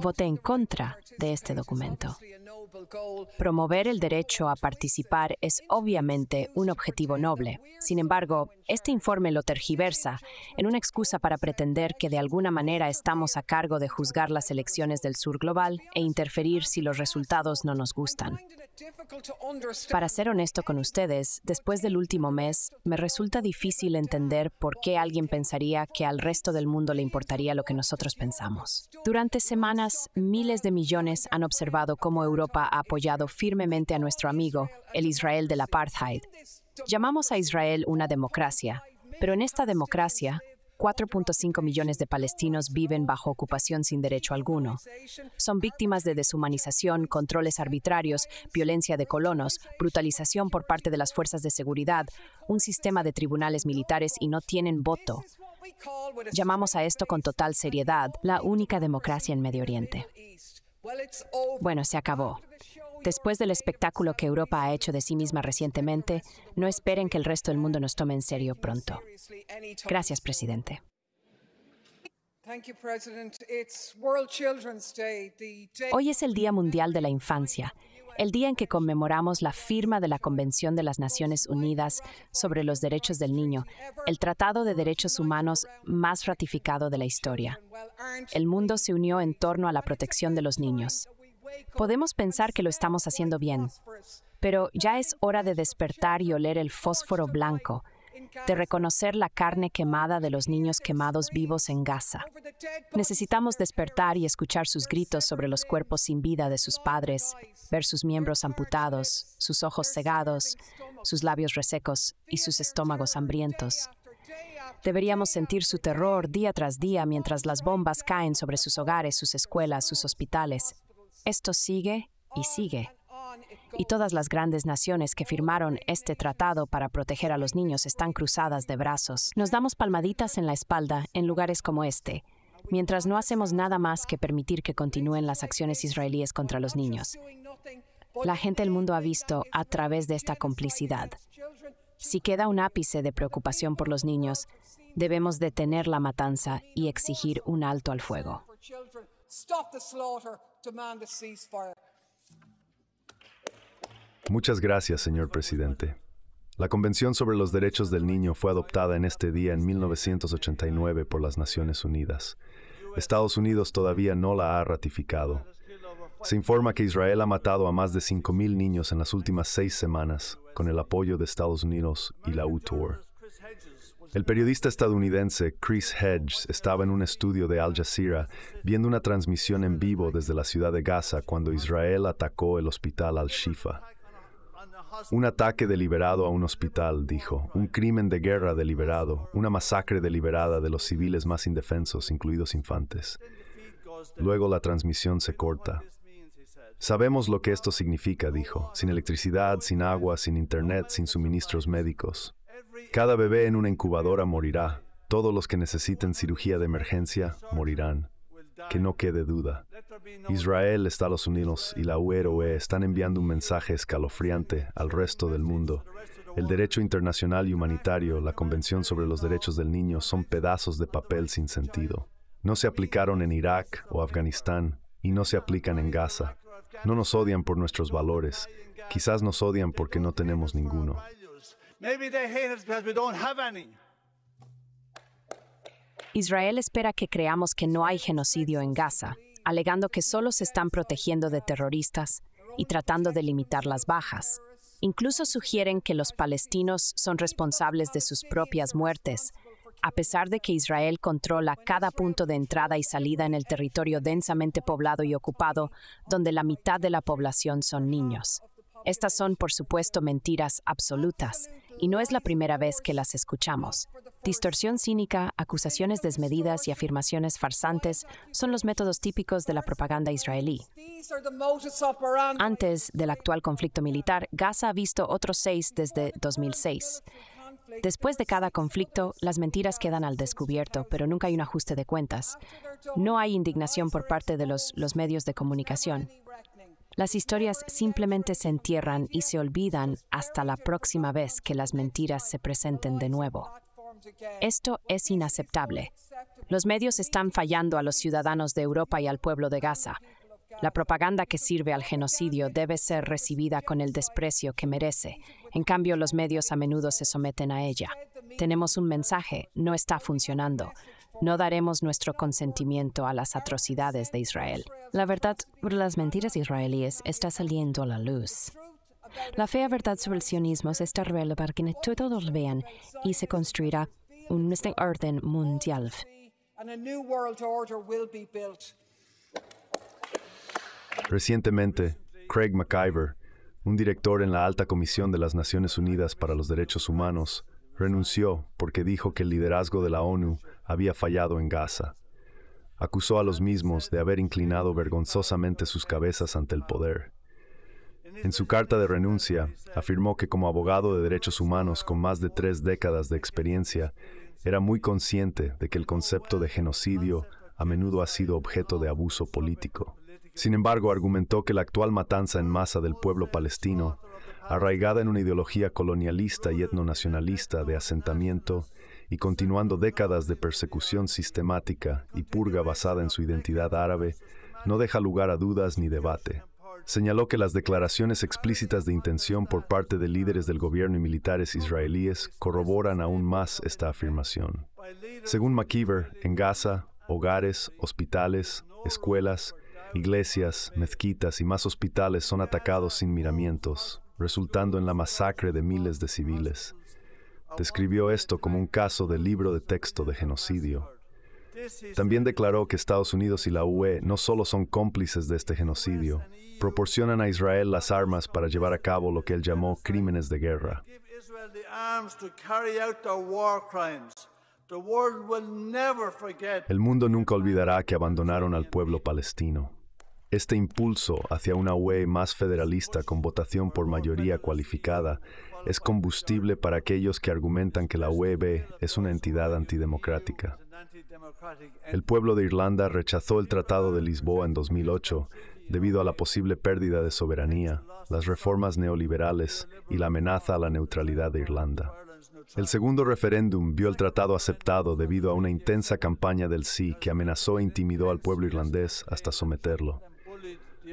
Voté en contra de este documento. Promover el derecho a participar es obviamente un objetivo noble. Sin embargo, este informe lo tergiversa en una excusa para pretender que de alguna manera estamos a cargo de juzgar las elecciones del sur global e interferir si los resultados no nos gustan. Para ser honesto con ustedes, después del último mes, me resulta difícil entender por qué alguien pensaría que al resto del mundo le importaría lo que nosotros pensamos. Durante semanas, miles de millones han observado cómo Europa ha apoyado firmemente a nuestro amigo, el Israel del apartheid. Llamamos a Israel una democracia, pero en esta democracia, 4.5 millones de palestinos viven bajo ocupación sin derecho alguno. Son víctimas de deshumanización, controles arbitrarios, violencia de colonos, brutalización por parte de las fuerzas de seguridad, un sistema de tribunales militares y no tienen voto. Llamamos a esto con total seriedad la única democracia en Medio Oriente. Bueno, se acabó. Después del espectáculo que Europa ha hecho de sí misma recientemente, no esperen que el resto del mundo nos tome en serio pronto. Gracias, presidente. Hoy es el Día Mundial de la Infancia, el día en que conmemoramos la firma de la Convención de las Naciones Unidas sobre los Derechos del Niño, el tratado de derechos humanos más ratificado de la historia. El mundo se unió en torno a la protección de los niños. Podemos pensar que lo estamos haciendo bien, pero ya es hora de despertar y oler el fósforo blanco, de reconocer la carne quemada de los niños quemados vivos en Gaza. Necesitamos despertar y escuchar sus gritos sobre los cuerpos sin vida de sus padres, ver sus miembros amputados, sus ojos cegados, sus labios resecos y sus estómagos hambrientos. Deberíamos sentir su terror día tras día mientras las bombas caen sobre sus hogares, sus escuelas, sus hospitales. Esto sigue y sigue. Y todas las grandes naciones que firmaron este tratado para proteger a los niños están cruzadas de brazos. Nos damos palmaditas en la espalda en lugares como este, mientras no hacemos nada más que permitir que continúen las acciones israelíes contra los niños. La gente del mundo ha visto a través de esta complicidad si queda un ápice de preocupación por los niños, debemos detener la matanza y exigir un alto al fuego. Muchas gracias, señor presidente. La Convención sobre los Derechos del Niño fue adoptada en este día en 1989 por las Naciones Unidas. Estados Unidos todavía no la ha ratificado. Se informa que Israel ha matado a más de 5.000 niños en las últimas seis semanas, con el apoyo de Estados Unidos y la UTOR. El periodista estadounidense Chris Hedges estaba en un estudio de Al Jazeera viendo una transmisión en vivo desde la ciudad de Gaza cuando Israel atacó el hospital Al-Shifa. Un ataque deliberado a un hospital, dijo, un crimen de guerra deliberado, una masacre deliberada de los civiles más indefensos, incluidos infantes. Luego la transmisión se corta. Sabemos lo que esto significa, dijo, sin electricidad, sin agua, sin internet, sin suministros médicos. Cada bebé en una incubadora morirá, todos los que necesiten cirugía de emergencia morirán. Que no quede duda. Israel, Estados Unidos y la UROE e están enviando un mensaje escalofriante al resto del mundo. El derecho internacional y humanitario, la Convención sobre los Derechos del Niño son pedazos de papel sin sentido. No se aplicaron en Irak o Afganistán y no se aplican en Gaza. No nos odian por nuestros valores. Quizás nos odian porque no tenemos ninguno. Israel espera que creamos que no hay genocidio en Gaza, alegando que solo se están protegiendo de terroristas y tratando de limitar las bajas. Incluso sugieren que los palestinos son responsables de sus propias muertes a pesar de que Israel controla cada punto de entrada y salida en el territorio densamente poblado y ocupado, donde la mitad de la población son niños. Estas son, por supuesto, mentiras absolutas, y no es la primera vez que las escuchamos. Distorsión cínica, acusaciones desmedidas y afirmaciones farsantes son los métodos típicos de la propaganda israelí. Antes del actual conflicto militar, Gaza ha visto otros seis desde 2006. Después de cada conflicto, las mentiras quedan al descubierto, pero nunca hay un ajuste de cuentas. No hay indignación por parte de los, medios de comunicación. Las historias simplemente se entierran y se olvidan hasta la próxima vez que las mentiras se presenten de nuevo. Esto es inaceptable. Los medios están fallando a los ciudadanos de Europa y al pueblo de Gaza. La propaganda que sirve al genocidio debe ser recibida con el desprecio que merece. En cambio, los medios a menudo se someten a ella. Tenemos un mensaje, no está funcionando. No daremos nuestro consentimiento a las atrocidades de Israel. La verdad sobre las mentiras israelíes está saliendo a la luz. La fea verdad sobre el sionismo se está revelando para que todos lo vean y se construirá un este orden mundial. Recientemente, Craig McIver, un director en la Alta Comisión de las Naciones Unidas para los Derechos Humanos, renunció porque dijo que el liderazgo de la ONU había fallado en Gaza. Acusó a los mismos de haber inclinado vergonzosamente sus cabezas ante el poder. En su carta de renuncia, afirmó que como abogado de derechos humanos con más de tres décadas de experiencia, era muy consciente de que el concepto de genocidio a menudo ha sido objeto de abuso político. Sin embargo, argumentó que la actual matanza en masa del pueblo palestino, arraigada en una ideología colonialista y etnonacionalista de asentamiento, y continuando décadas de persecución sistemática y purga basada en su identidad árabe, no deja lugar a dudas ni debate. Señaló que las declaraciones explícitas de intención por parte de líderes del gobierno y militares israelíes corroboran aún más esta afirmación. Según McKeever, en Gaza, hogares, hospitales, escuelas Iglesias, mezquitas y más hospitales son atacados sin miramientos, resultando en la masacre de miles de civiles. Describió esto como un caso de libro de texto de genocidio. También declaró que Estados Unidos y la UE no solo son cómplices de este genocidio, proporcionan a Israel las armas para llevar a cabo lo que él llamó crímenes de guerra. El mundo nunca olvidará que abandonaron al pueblo palestino. Este impulso hacia una UE más federalista con votación por mayoría cualificada es combustible para aquellos que argumentan que la UEB es una entidad antidemocrática. El pueblo de Irlanda rechazó el Tratado de Lisboa en 2008 debido a la posible pérdida de soberanía, las reformas neoliberales y la amenaza a la neutralidad de Irlanda. El segundo referéndum vio el tratado aceptado debido a una intensa campaña del sí que amenazó e intimidó al pueblo irlandés hasta someterlo.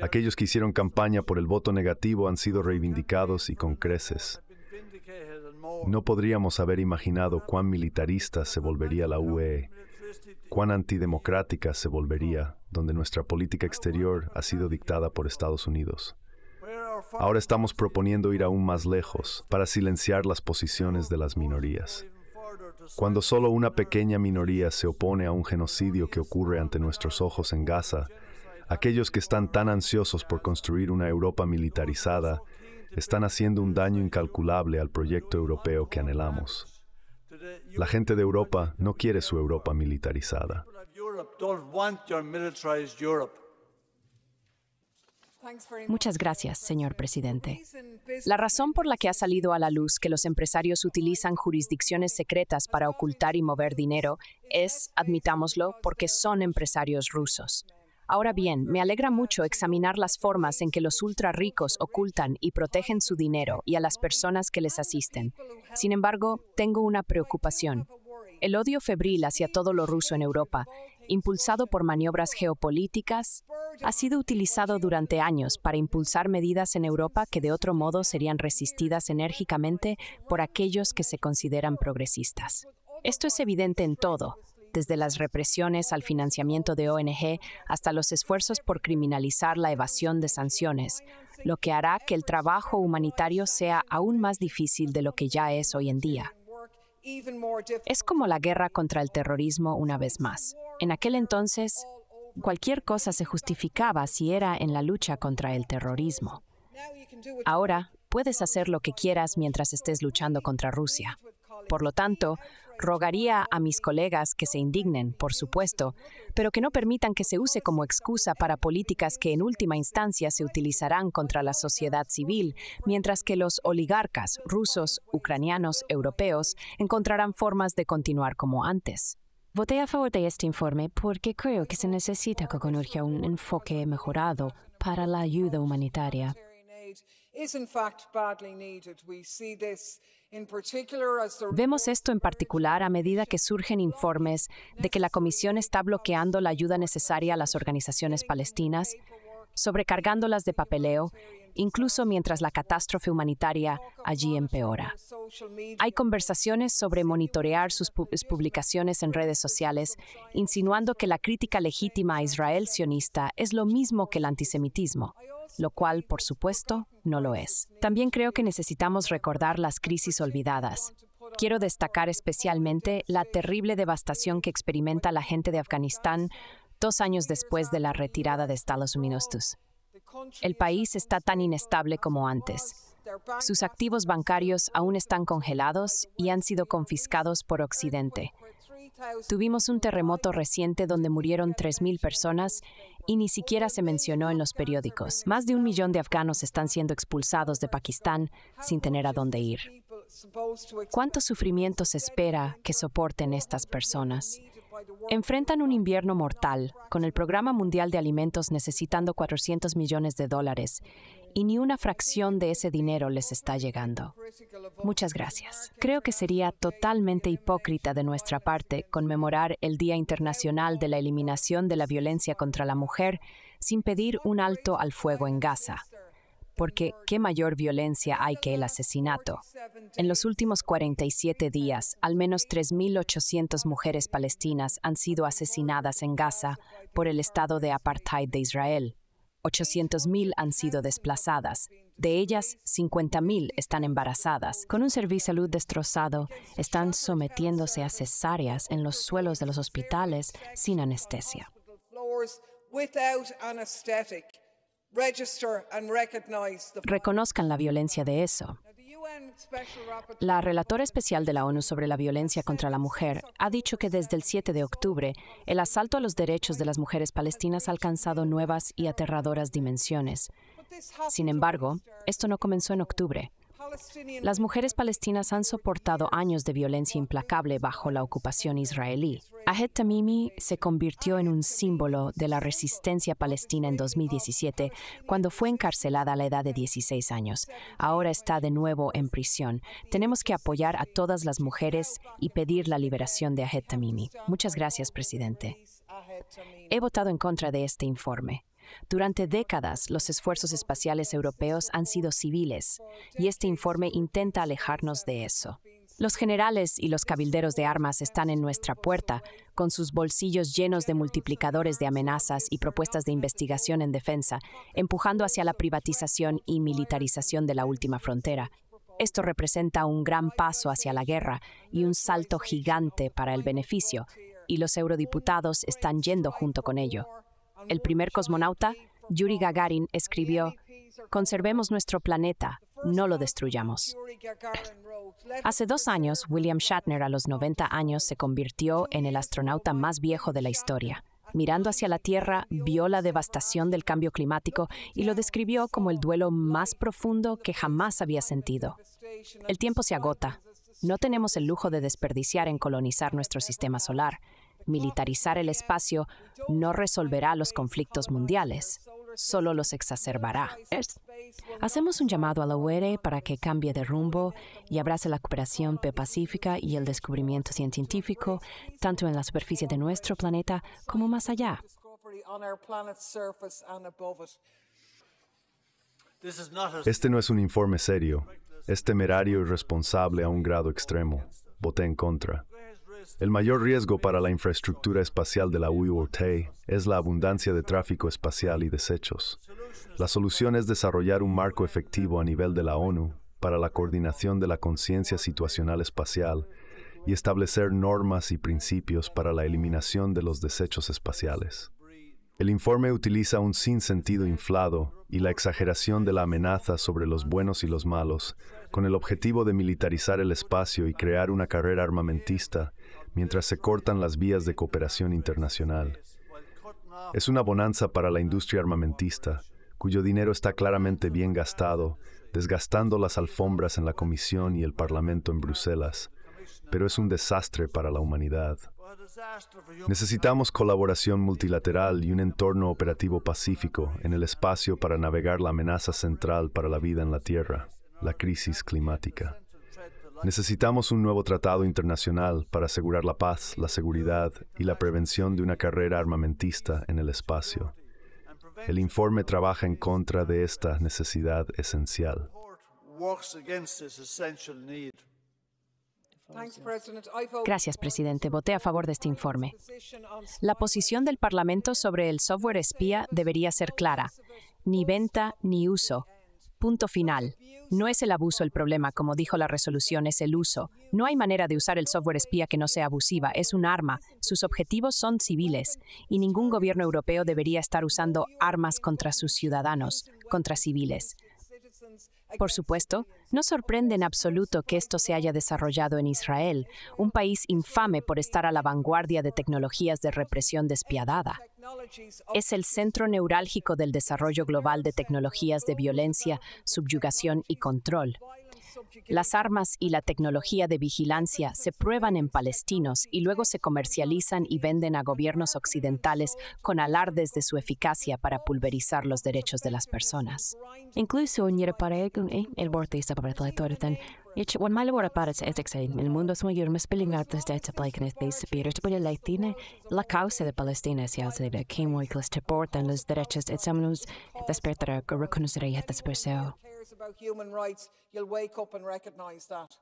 Aquellos que hicieron campaña por el voto negativo han sido reivindicados y con creces. No podríamos haber imaginado cuán militarista se volvería la UE, cuán antidemocrática se volvería, donde nuestra política exterior ha sido dictada por Estados Unidos. Ahora estamos proponiendo ir aún más lejos para silenciar las posiciones de las minorías. Cuando solo una pequeña minoría se opone a un genocidio que ocurre ante nuestros ojos en Gaza, Aquellos que están tan ansiosos por construir una Europa militarizada están haciendo un daño incalculable al proyecto europeo que anhelamos. La gente de Europa no quiere su Europa militarizada. Muchas gracias, señor presidente. La razón por la que ha salido a la luz que los empresarios utilizan jurisdicciones secretas para ocultar y mover dinero es, admitámoslo, porque son empresarios rusos. Ahora bien, me alegra mucho examinar las formas en que los ultra ricos ocultan y protegen su dinero y a las personas que les asisten. Sin embargo, tengo una preocupación. El odio febril hacia todo lo ruso en Europa, impulsado por maniobras geopolíticas, ha sido utilizado durante años para impulsar medidas en Europa que de otro modo serían resistidas enérgicamente por aquellos que se consideran progresistas. Esto es evidente en todo, desde las represiones al financiamiento de ONG hasta los esfuerzos por criminalizar la evasión de sanciones, lo que hará que el trabajo humanitario sea aún más difícil de lo que ya es hoy en día. Es como la guerra contra el terrorismo una vez más. En aquel entonces, cualquier cosa se justificaba si era en la lucha contra el terrorismo. Ahora puedes hacer lo que quieras mientras estés luchando contra Rusia. Por lo tanto, Rogaría a mis colegas que se indignen, por supuesto, pero que no permitan que se use como excusa para políticas que en última instancia se utilizarán contra la sociedad civil, mientras que los oligarcas rusos, ucranianos, europeos encontrarán formas de continuar como antes. Voté a favor de este informe porque creo que se necesita con urgencia un enfoque mejorado para la ayuda humanitaria. Vemos esto en particular a medida que surgen informes de que la Comisión está bloqueando la ayuda necesaria a las organizaciones palestinas, sobrecargándolas de papeleo, incluso mientras la catástrofe humanitaria allí empeora. Hay conversaciones sobre monitorear sus publicaciones en redes sociales, insinuando que la crítica legítima a Israel sionista es lo mismo que el antisemitismo lo cual, por supuesto, no lo es. También creo que necesitamos recordar las crisis olvidadas. Quiero destacar especialmente la terrible devastación que experimenta la gente de Afganistán dos años después de la retirada de Estados Unidos. El país está tan inestable como antes. Sus activos bancarios aún están congelados y han sido confiscados por Occidente. Tuvimos un terremoto reciente donde murieron 3.000 personas y ni siquiera se mencionó en los periódicos. Más de un millón de afganos están siendo expulsados de Pakistán sin tener a dónde ir. ¿Cuánto sufrimiento se espera que soporten estas personas? Enfrentan un invierno mortal, con el Programa Mundial de Alimentos necesitando 400 millones de dólares y ni una fracción de ese dinero les está llegando. Muchas gracias. Creo que sería totalmente hipócrita de nuestra parte conmemorar el Día Internacional de la Eliminación de la Violencia contra la Mujer sin pedir un alto al fuego en Gaza. Porque, ¿qué mayor violencia hay que el asesinato? En los últimos 47 días, al menos 3.800 mujeres palestinas han sido asesinadas en Gaza por el Estado de Apartheid de Israel, 800.000 han sido desplazadas. De ellas, 50.000 están embarazadas. Con un servicio de salud destrozado, están sometiéndose a cesáreas en los suelos de los hospitales sin anestesia. Reconozcan la violencia de eso. La relatora especial de la ONU sobre la violencia contra la mujer ha dicho que desde el 7 de octubre el asalto a los derechos de las mujeres palestinas ha alcanzado nuevas y aterradoras dimensiones. Sin embargo, esto no comenzó en octubre. Las mujeres palestinas han soportado años de violencia implacable bajo la ocupación israelí. Ahed Tamimi se convirtió en un símbolo de la resistencia palestina en 2017 cuando fue encarcelada a la edad de 16 años. Ahora está de nuevo en prisión. Tenemos que apoyar a todas las mujeres y pedir la liberación de Ahed Tamimi. Muchas gracias, presidente. He votado en contra de este informe. Durante décadas, los esfuerzos espaciales europeos han sido civiles, y este informe intenta alejarnos de eso. Los generales y los cabilderos de armas están en nuestra puerta, con sus bolsillos llenos de multiplicadores de amenazas y propuestas de investigación en defensa, empujando hacia la privatización y militarización de la última frontera. Esto representa un gran paso hacia la guerra y un salto gigante para el beneficio, y los eurodiputados están yendo junto con ello el primer cosmonauta, Yuri Gagarin, escribió, Conservemos nuestro planeta, no lo destruyamos. Hace dos años, William Shatner, a los 90 años, se convirtió en el astronauta más viejo de la historia. Mirando hacia la Tierra, vio la devastación del cambio climático y lo describió como el duelo más profundo que jamás había sentido. El tiempo se agota. No tenemos el lujo de desperdiciar en colonizar nuestro sistema solar. Militarizar el espacio no resolverá los conflictos mundiales, solo los exacerbará. Hacemos un llamado a la UER e para que cambie de rumbo y abrace la cooperación pacífica y el descubrimiento científico, tanto en la superficie de nuestro planeta como más allá. Este no es un informe serio, es temerario y responsable a un grado extremo. Voté en contra. El mayor riesgo para la infraestructura espacial de la UORT es la abundancia de tráfico espacial y desechos. La solución es desarrollar un marco efectivo a nivel de la ONU para la coordinación de la conciencia situacional espacial y establecer normas y principios para la eliminación de los desechos espaciales. El informe utiliza un sinsentido inflado y la exageración de la amenaza sobre los buenos y los malos, con el objetivo de militarizar el espacio y crear una carrera armamentista mientras se cortan las vías de cooperación internacional. Es una bonanza para la industria armamentista, cuyo dinero está claramente bien gastado, desgastando las alfombras en la Comisión y el Parlamento en Bruselas, pero es un desastre para la humanidad. Necesitamos colaboración multilateral y un entorno operativo pacífico en el espacio para navegar la amenaza central para la vida en la Tierra, la crisis climática. Necesitamos un nuevo tratado internacional para asegurar la paz, la seguridad y la prevención de una carrera armamentista en el espacio. El informe trabaja en contra de esta necesidad esencial. Gracias, presidente. Voté a favor de este informe. La posición del Parlamento sobre el software espía debería ser clara. Ni venta ni uso, Punto final. No es el abuso el problema, como dijo la resolución, es el uso. No hay manera de usar el software espía que no sea abusiva, es un arma. Sus objetivos son civiles, y ningún gobierno europeo debería estar usando armas contra sus ciudadanos, contra civiles. Por supuesto, no sorprende en absoluto que esto se haya desarrollado en Israel, un país infame por estar a la vanguardia de tecnologías de represión despiadada. Es el centro neurálgico del desarrollo global de tecnologías de violencia, subyugación y control. Las armas y la tecnología de vigilancia se prueban en palestinos y luego se comercializan y venden a gobiernos occidentales con alardes de su eficacia para pulverizar los derechos de las personas. Incluso If man ļoti parāda etiķēju. El mundo es un jūrmas pilingārtas dēca plaikanēt teisa pīrēt puļa laitīne, la causa de Palestīnas jāatzīvē, kīmoiklis te portan las derechas et samnus, tas pērtara rekonusarei tas par sev. About human rights, you'll wake up and recognize that.